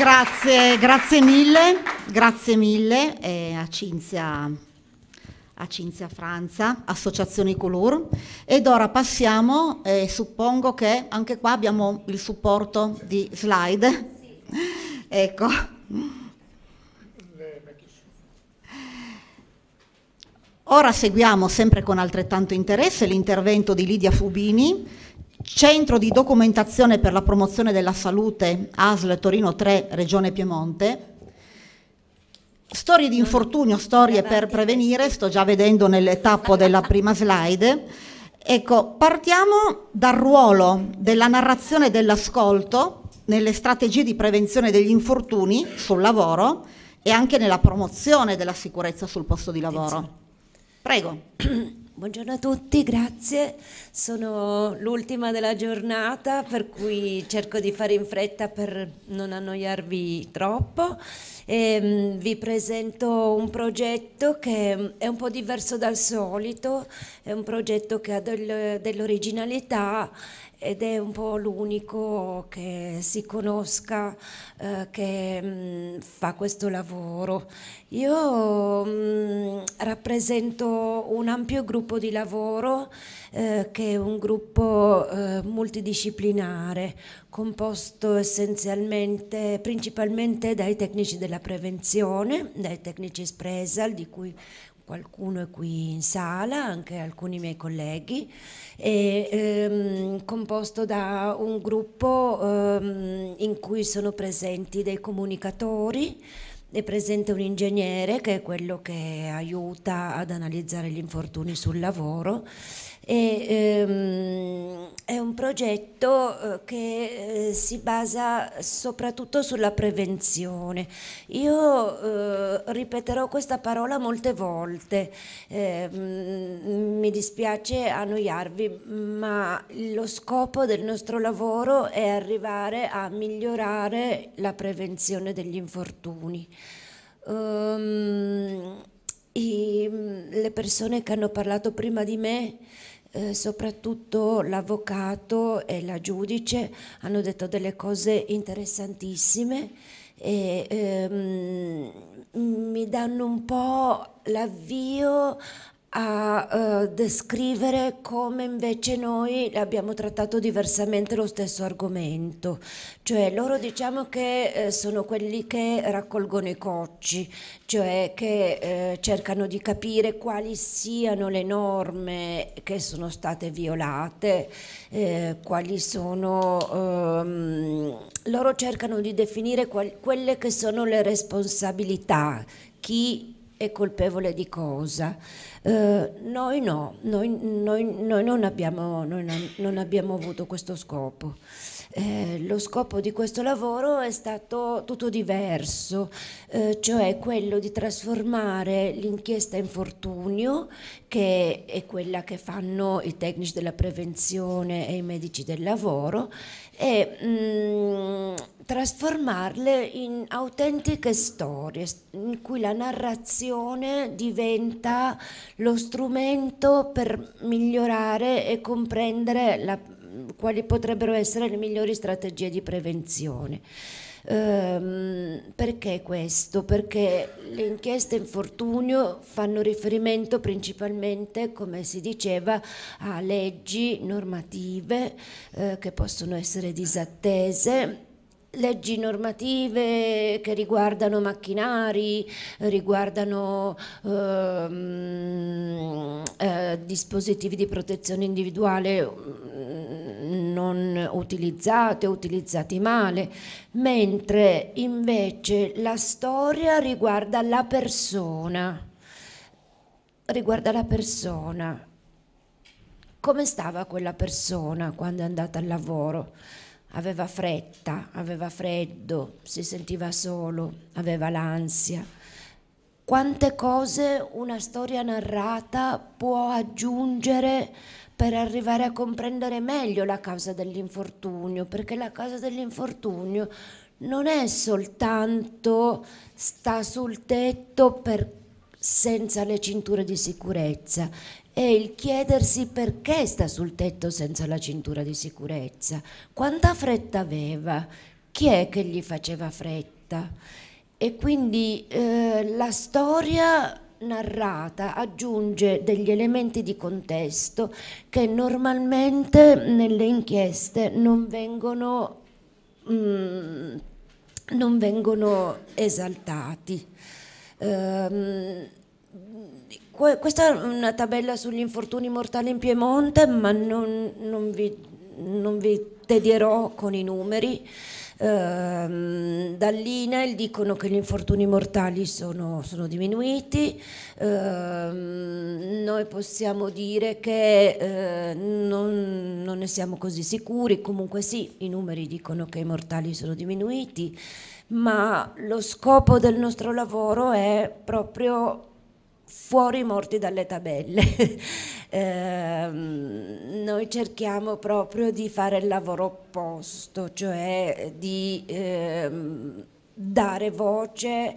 Grazie, grazie mille, grazie mille eh, a Cinzia a Cinzia Franza, Associazione Color. Ed ora passiamo, eh, suppongo che anche qua abbiamo il supporto di slide. Sì. ecco. Ora seguiamo sempre con altrettanto interesse l'intervento di Lidia Fubini, Centro di documentazione per la promozione della salute ASL Torino 3, Regione Piemonte. Storie di infortunio, storie per prevenire, sto già vedendo nel della prima slide. Ecco, partiamo dal ruolo della narrazione e dell'ascolto nelle strategie di prevenzione degli infortuni sul lavoro e anche nella promozione della sicurezza sul posto di lavoro. Prego. Buongiorno a tutti, grazie. Sono l'ultima della giornata, per cui cerco di fare in fretta per non annoiarvi troppo. E ehm, vi presento un progetto che è un po' diverso dal solito, è un progetto che ha del, dell'originalità ed è un po' l'unico che si conosca eh, che mh, mm, fa questo lavoro. Io mh, mm, rappresento un ampio gruppo di lavoro eh, che è un gruppo eh, multidisciplinare composto essenzialmente, principalmente dai tecnici della prevenzione, dai tecnici Spresal di cui qualcuno è qui in sala, anche alcuni miei colleghi, e, ehm, composto da un gruppo ehm, in cui sono presenti dei comunicatori, è presente un ingegnere che è quello che aiuta ad analizzare gli infortuni sul lavoro e, ehm, è un progetto eh, che eh, si basa soprattutto sulla prevenzione. Io eh, ripeterò questa parola molte volte, eh, mi dispiace annoiarvi, ma lo scopo del nostro lavoro è arrivare a migliorare la prevenzione degli infortuni. Um, i, le persone che hanno parlato prima di me eh, soprattutto l'avvocato e la giudice hanno detto delle cose interessantissime e ehm, mi danno un po' l'avvio a uh, descrivere come invece noi abbiamo trattato diversamente lo stesso argomento, cioè loro diciamo che eh, sono quelli che raccolgono i cocci, cioè che eh, cercano di capire quali siano le norme che sono state violate, eh, quali sono ehm, loro cercano di definire qual- quelle che sono le responsabilità chi è colpevole di cosa. Eh, noi no, noi, noi, noi, non, abbiamo, noi non, abbiamo avuto questo scopo. Eh, lo scopo di questo lavoro è stato tutto diverso, eh, cioè quello di trasformare l'inchiesta infortunio, che è quella che fanno i tecnici della prevenzione e i medici del lavoro, e, mh, mm, trasformarle in autentiche storie in cui la narrazione diventa lo strumento per migliorare e comprendere la, quali potrebbero essere le migliori strategie di prevenzione. Ehm, perché questo? Perché le inchieste infortunio fanno riferimento principalmente, come si diceva, a leggi normative eh, che possono essere disattese leggi normative che riguardano macchinari, riguardano ehm, eh, dispositivi di protezione individuale mm, non utilizzati o utilizzati male, mentre invece la storia riguarda la persona, riguarda la persona, come stava quella persona quando è andata al lavoro aveva fretta, aveva freddo, si sentiva solo, aveva l'ansia. Quante cose una storia narrata può aggiungere per arrivare a comprendere meglio la causa dell'infortunio, perché la causa dell'infortunio non è soltanto sta sul tetto perché senza le cinture di sicurezza e il chiedersi perché sta sul tetto senza la cintura di sicurezza, quanta fretta aveva, chi è che gli faceva fretta. E quindi eh, la storia narrata aggiunge degli elementi di contesto che normalmente nelle inchieste non vengono, mm, non vengono esaltati. Ehm, questa è una tabella sugli infortuni mortali in Piemonte, ma non, non, vi, non vi, tedierò con i numeri. Ehm, Dall'INEL dicono che gli infortuni mortali sono, sono diminuiti, ehm, noi possiamo dire che eh, non, non ne siamo così sicuri, comunque sì, i numeri dicono che i mortali sono diminuiti ma lo scopo del nostro lavoro è proprio fuori morti dalle tabelle. eh, noi cerchiamo proprio di fare il lavoro opposto, cioè di eh, dare voce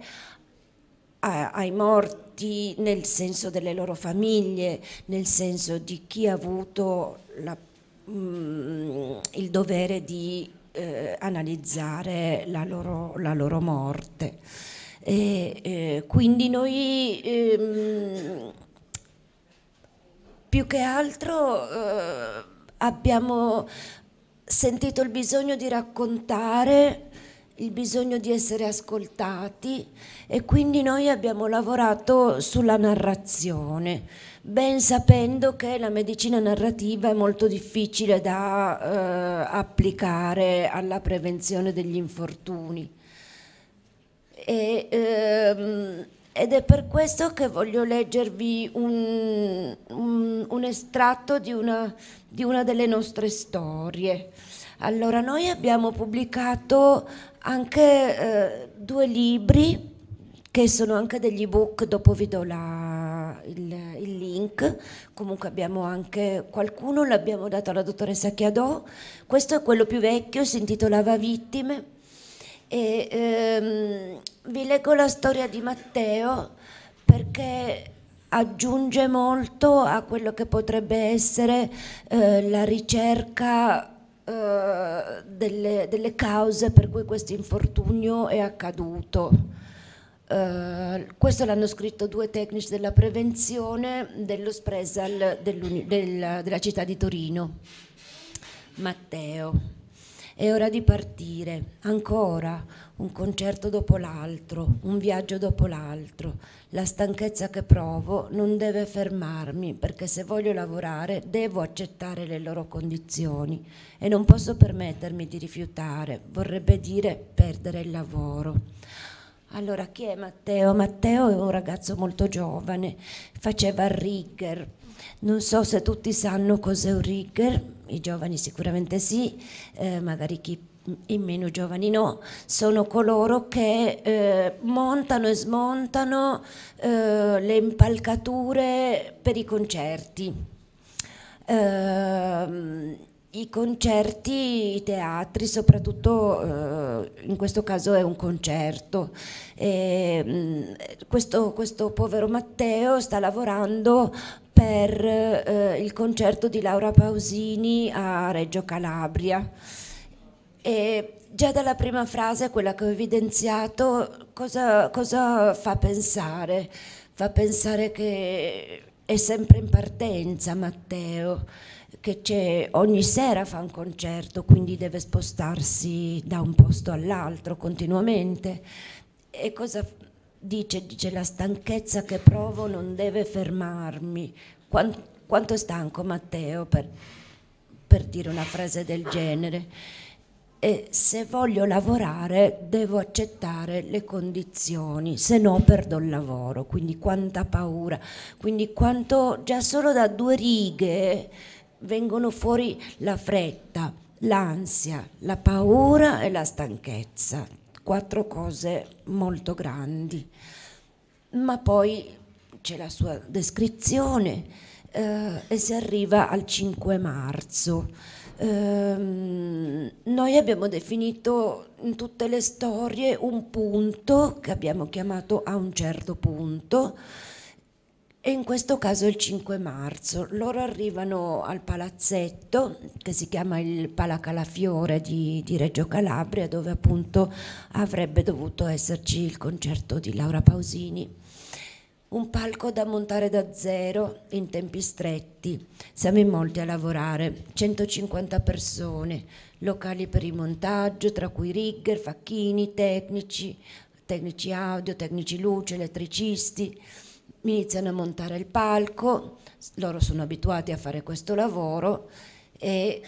a, ai morti nel senso delle loro famiglie, nel senso di chi ha avuto la, mh, mm, il dovere di eh, analizzare la loro, la loro morte. E, eh, quindi noi ehm, più che altro eh, abbiamo sentito il bisogno di raccontare il bisogno di essere ascoltati e quindi noi abbiamo lavorato sulla narrazione, ben sapendo che la medicina narrativa è molto difficile da eh, applicare alla prevenzione degli infortuni. E, ehm, ed è per questo che voglio leggervi un, un, un estratto di una, di una delle nostre storie. Allora, noi abbiamo pubblicato anche eh, due libri che sono anche degli ebook, dopo vi do la, il, il, link, comunque abbiamo anche qualcuno, l'abbiamo dato alla dottoressa Chiadò, questo è quello più vecchio, si intitolava Vittime, e, ehm, vi leggo la storia di Matteo perché aggiunge molto a quello che potrebbe essere eh, la ricerca eh, delle, delle, cause per cui questo infortunio è accaduto. Eh, questo l'hanno scritto due tecnici della prevenzione dello Spresal del, della città di Torino, Matteo è ora di partire, ancora, un concerto dopo l'altro, un viaggio dopo l'altro. La stanchezza che provo non deve fermarmi perché se voglio lavorare devo accettare le loro condizioni e non posso permettermi di rifiutare, vorrebbe dire perdere il lavoro. Allora, chi è Matteo? Matteo è un ragazzo molto giovane, faceva rigger, non so se tutti sanno cos'è un rigger, i giovani sicuramente sì, eh, magari chi i meno giovani no, sono coloro che eh, montano e smontano eh, le impalcature per i concerti. Eh, I concerti, i teatri, soprattutto eh, in questo caso è un concerto. Ehm, questo, questo povero Matteo sta lavorando per eh, il concerto di Laura Pausini a Reggio Calabria. E già dalla prima frase, quella che ho evidenziato, cosa, cosa fa pensare? Fa pensare che è sempre in partenza Matteo, che ogni sera fa un concerto, quindi deve spostarsi da un posto all'altro continuamente. E cosa dice, dice la stanchezza che provo non deve fermarmi. Quanto, quanto è stanco Matteo per, per dire una frase del genere? E se voglio lavorare devo accettare le condizioni, se no perdo il lavoro, quindi quanta paura, quindi quanto già solo da due righe vengono fuori la fretta, l'ansia, la paura e la stanchezza quattro cose molto grandi. Ma poi c'è la sua descrizione eh, e si arriva al 5 marzo. Eh, noi abbiamo definito in tutte le storie un punto che abbiamo chiamato a un certo punto e in questo caso il 5 marzo. Loro arrivano al palazzetto che si chiama il Palacalafiore di, di Reggio Calabria dove appunto avrebbe dovuto esserci il concerto di Laura Pausini. Un palco da montare da zero in tempi stretti. Siamo in molti a lavorare, 150 persone, locali per il montaggio, tra cui rigger, facchini, tecnici, tecnici audio, tecnici luce, elettricisti mi iniziano a montare il palco, loro sono abituati a fare questo lavoro e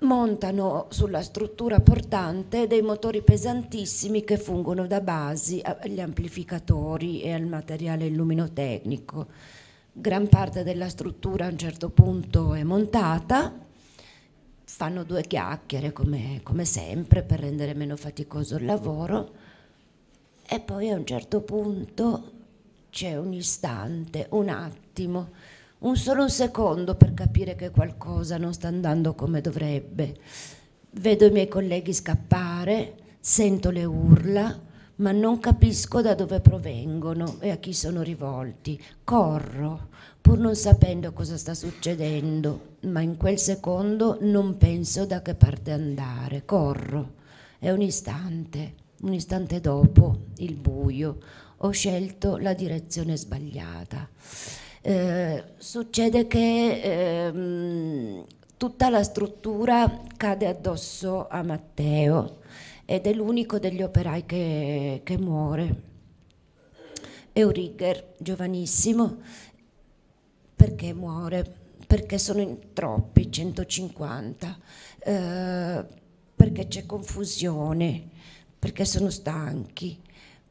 montano sulla struttura portante dei motori pesantissimi che fungono da basi agli amplificatori e al materiale illuminotecnico. Gran parte della struttura a un certo punto è montata, fanno due chiacchiere come, come sempre per rendere meno faticoso il lavoro e poi a un certo punto c'è un istante, un attimo, un solo un secondo per capire che qualcosa non sta andando come dovrebbe. Vedo i miei colleghi scappare, sento le urla, ma non capisco da dove provengono e a chi sono rivolti. Corro, pur non sapendo cosa sta succedendo, ma in quel secondo non penso da che parte andare. Corro, è un istante. Un istante dopo, il buio, ho scelto la direzione sbagliata. Eh, succede che ehm, tutta la struttura cade addosso a Matteo ed è l'unico degli operai che, che muore. Euriger, giovanissimo, perché muore? Perché sono in troppi, 150, eh, perché c'è confusione, perché sono stanchi,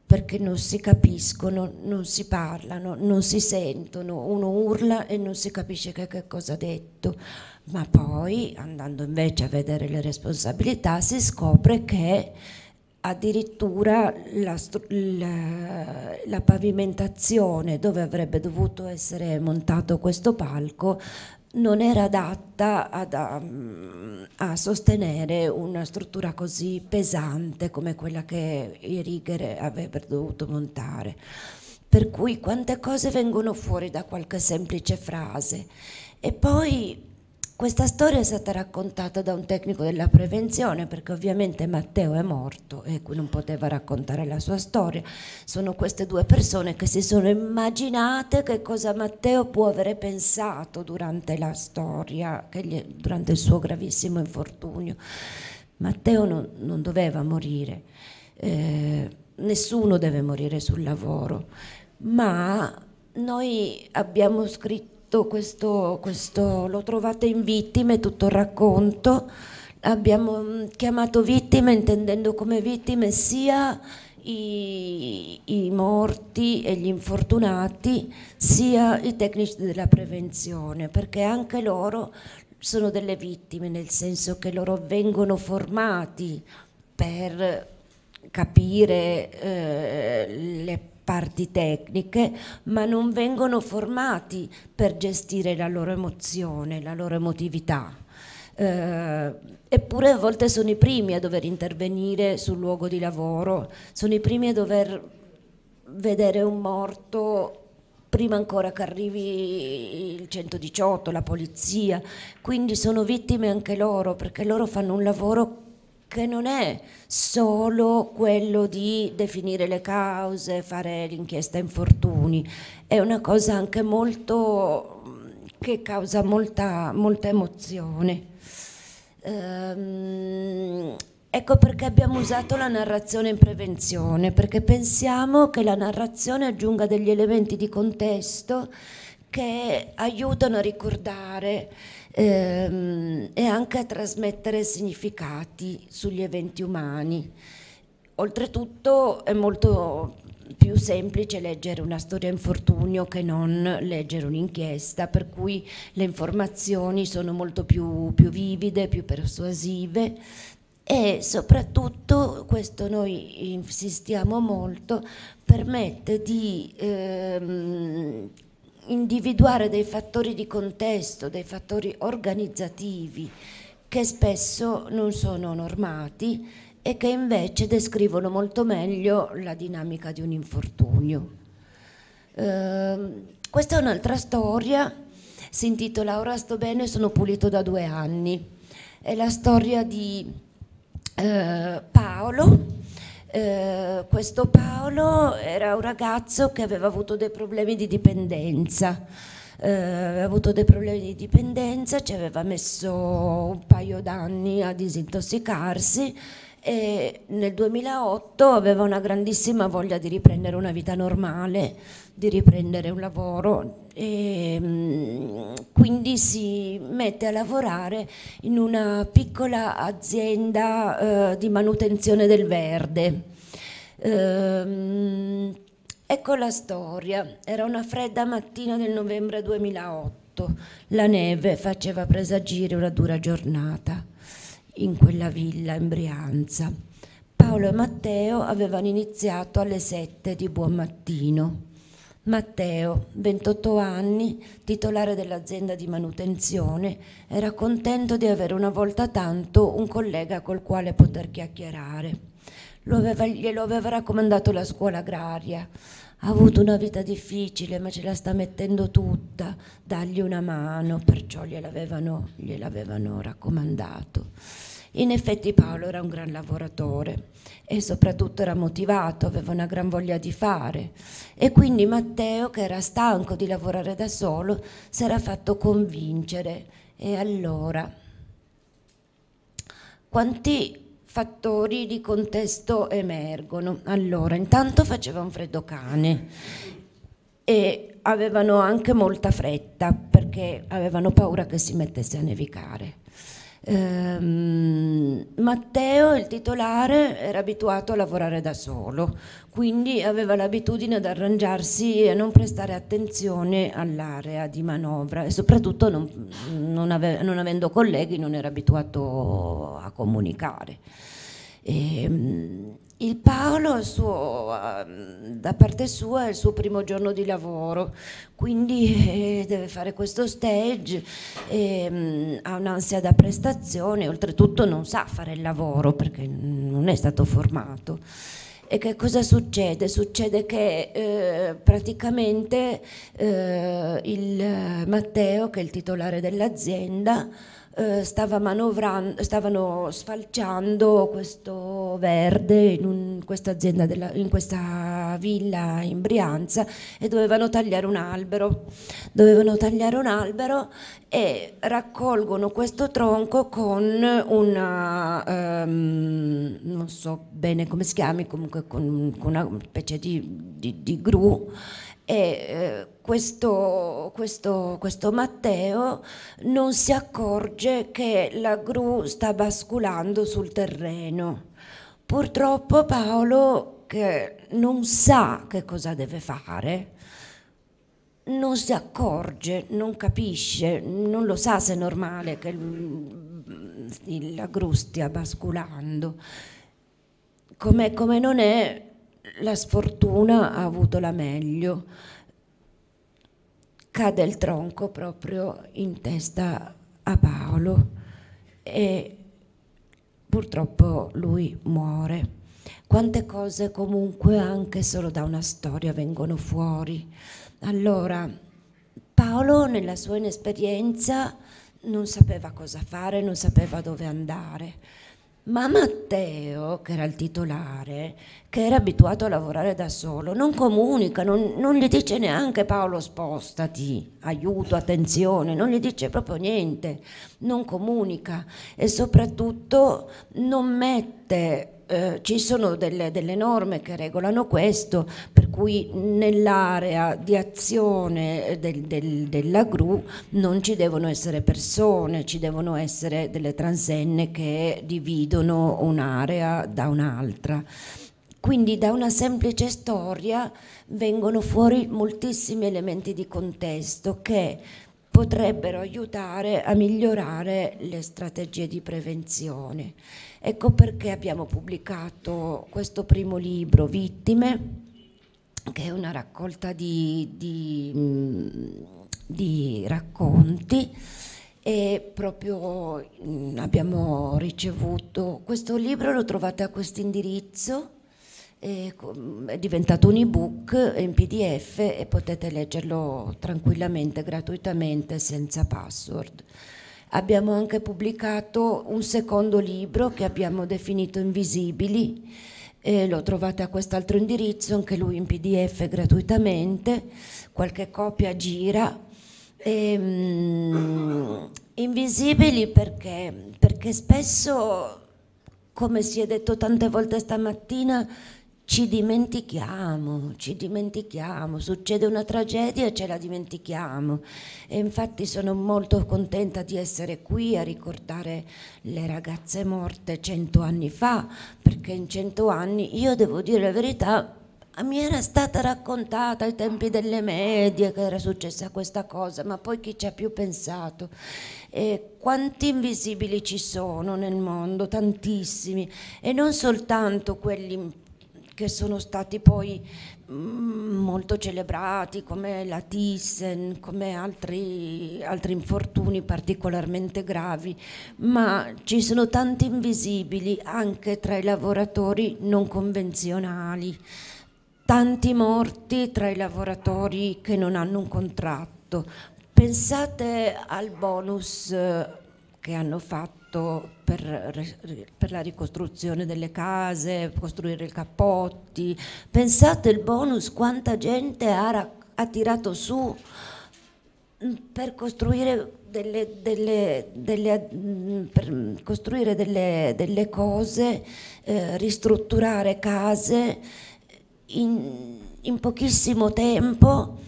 perché non si capiscono, non si parlano, non si sentono, uno urla e non si capisce che, che cosa ha detto, ma poi andando invece a vedere le responsabilità si scopre che addirittura la, la, la, pavimentazione dove avrebbe dovuto essere montato questo palco non era adatta ad, a, um, a, sostenere una struttura così pesante come quella che i Righer avrebbero dovuto montare. Per cui quante cose vengono fuori da qualche semplice frase. E poi questa storia è stata raccontata da un tecnico della prevenzione perché ovviamente Matteo è morto e qui non poteva raccontare la sua storia. Sono queste due persone che si sono immaginate che cosa Matteo può avere pensato durante la storia, gli, durante il suo gravissimo infortunio. Matteo non, non doveva morire, eh, nessuno deve morire sul lavoro, ma noi abbiamo scritto fatto questo, questo, lo trovate in vittime tutto il racconto, abbiamo mm, chiamato vittime intendendo come vittime sia i, i morti e gli infortunati sia i tecnici della prevenzione, perché anche loro sono delle vittime, nel senso che loro vengono formati per capire eh, le parti tecniche, ma non vengono formati per gestire la loro emozione, la loro emotività. Eh, eppure a volte sono i primi a dover intervenire sul luogo di lavoro, sono i primi a dover vedere un morto prima ancora che arrivi il 118, la polizia, quindi sono vittime anche loro perché loro fanno un lavoro che non è solo quello di definire le cause, fare l'inchiesta infortuni, è una cosa anche molto che causa molta, molta emozione. Ehm, ecco perché abbiamo usato la narrazione in prevenzione, perché pensiamo che la narrazione aggiunga degli elementi di contesto che aiutano a ricordare ehm, e anche a trasmettere significati sugli eventi umani. Oltretutto è molto più semplice leggere una storia infortunio che non leggere un'inchiesta, per cui le informazioni sono molto più, più, vivide, più persuasive e soprattutto, questo noi insistiamo molto, permette di ehm, individuare dei fattori di contesto, dei fattori organizzativi che spesso non sono normati e che invece descrivono molto meglio la dinamica di un infortunio. Eh, questa è un'altra storia, si intitola Ora sto bene, sono pulito da due anni. È la storia di eh, Paolo, eh, questo Paolo era un ragazzo che aveva avuto dei problemi di dipendenza. Eh, aveva avuto dei problemi di dipendenza, ci aveva messo un paio d'anni a disintossicarsi e nel 2008 aveva una grandissima voglia di riprendere una vita normale, di riprendere un lavoro, e ehm, quindi si mette a lavorare in una piccola azienda eh, di manutenzione del verde. Ehm, ecco la storia, era una fredda mattina del novembre 2008, la neve faceva presagire una dura giornata in quella villa in Brianza. Paolo e Matteo avevano iniziato alle 7 di buon mattino Matteo, 28 anni, titolare dell'azienda di manutenzione, era contento di avere una volta tanto un collega col quale poter chiacchierare. Aveva, glielo aveva raccomandato la scuola agraria. Ha avuto una vita difficile, ma ce la sta mettendo tutta. Dagli una mano, perciò gliel'avevano, gliel'avevano raccomandato in effetti Paolo era un gran lavoratore e soprattutto era motivato, aveva una gran voglia di fare e quindi Matteo, che era stanco di lavorare da solo, si era fatto convincere e allora quanti fattori di contesto emergono? Allora, intanto faceva un freddo cane e avevano anche molta fretta perché avevano paura che si mettesse a nevicare. Ehm, Matteo, il titolare, era abituato a lavorare da solo, quindi aveva l'abitudine ad arrangiarsi e non prestare attenzione all'area di manovra e soprattutto non, non, ave, non avendo colleghi non era abituato a comunicare. E, ehm, il Paolo, suo, ehm, da parte sua, è il suo primo giorno di lavoro, quindi eh, deve fare questo stage, e, ehm, ha un'ansia da prestazione, oltretutto non sa fare il lavoro perché non è stato formato. E che cosa succede? Succede che eh, praticamente eh, il Matteo, che è il titolare dell'azienda, eh, stava stavano sfalciando questo verde in, un, questa della, in questa villa in Brianza e dovevano tagliare un albero. Dovevano tagliare un albero e raccolgono questo tronco con una, ehm, non so bene come si chiami, comunque con, con una specie di, di, di gru e eh, questo, questo, questo, Matteo non si accorge che la gru sta basculando sul terreno. Purtroppo Paolo, che non sa che cosa deve fare, non si accorge, non capisce, non lo sa se è normale che la gru stia basculando. Come, come non è la sfortuna ha avuto la meglio. Cade il tronco proprio in testa a Paolo e purtroppo lui muore. Quante cose comunque anche solo da una storia vengono fuori. Allora, Paolo nella sua inesperienza non sapeva cosa fare, non sapeva dove andare ma Matteo, che era il titolare, che era abituato a lavorare da solo, non comunica, non, non, gli dice neanche Paolo spostati, aiuto, attenzione, non gli dice proprio niente, non comunica e soprattutto non mette eh, ci sono delle, delle, norme che regolano questo, per cui nell'area di azione del, del, della gru non ci devono essere persone, ci devono essere delle transenne che dividono un'area da un'altra. Quindi da una semplice storia vengono fuori moltissimi elementi di contesto che potrebbero aiutare a migliorare le strategie di prevenzione. Ecco perché abbiamo pubblicato questo primo libro, Vittime, che è una raccolta di, di, mm, di racconti e proprio mm, abbiamo ricevuto questo libro, lo trovate a questo indirizzo è diventato un ebook in PDF e potete leggerlo tranquillamente, gratuitamente, senza password abbiamo anche pubblicato un secondo libro che abbiamo definito Invisibili, eh, lo trovate a quest'altro indirizzo, anche lui in PDF gratuitamente, qualche copia gira. E, ehm, mh, invisibili perché? Perché spesso, come si è detto tante volte stamattina, ci dimentichiamo, ci dimentichiamo, succede una tragedia e ce la dimentichiamo. E infatti sono molto contenta di essere qui a ricordare le ragazze morte cento anni fa, perché in cento anni, io devo dire la verità, mi era stata raccontata ai tempi delle medie che era successa questa cosa, ma poi chi ci ha più pensato? E quanti invisibili ci sono nel mondo, tantissimi, e non soltanto quelli che sono stati poi mm, molto celebrati come la Thyssen, come altri, altri infortuni particolarmente gravi, ma ci sono tanti invisibili anche tra i lavoratori non convenzionali, tanti morti tra i lavoratori che non hanno un contratto. Pensate al bonus eh, che hanno fatto fatto per, per, la ricostruzione delle case, costruire i cappotti. Pensate il bonus, quanta gente ha, ha tirato su mm, per costruire delle, delle, delle, mm, per costruire delle cose, eh, ristrutturare case in, in pochissimo tempo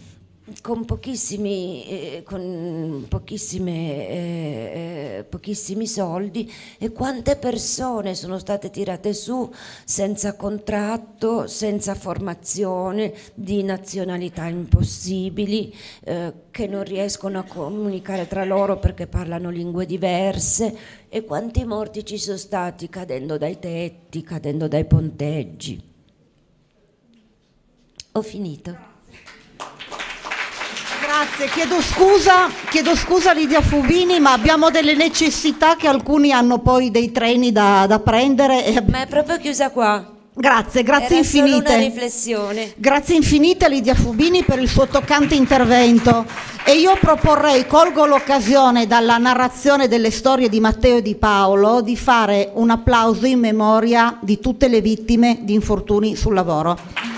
con pochissimi, eh, con pochissime, eh, eh, pochissimi soldi e quante persone sono state tirate su senza contratto, senza formazione, di nazionalità impossibili, eh, che non riescono a comunicare tra loro perché parlano lingue diverse e quanti morti ci sono stati cadendo dai tetti, cadendo dai ponteggi. Ho finito. Grazie, chiedo scusa, chiedo scusa Lidia Fubini, ma abbiamo delle necessità che alcuni hanno poi dei treni da, da prendere. E... Ma è proprio chiusa qua. Grazie, grazie Era infinite. una riflessione. Grazie infinite Lidia Fubini per il suo toccante intervento. E io proporrei, colgo l'occasione dalla narrazione delle storie di Matteo e di Paolo, di fare un applauso in memoria di tutte le vittime di infortuni sul lavoro.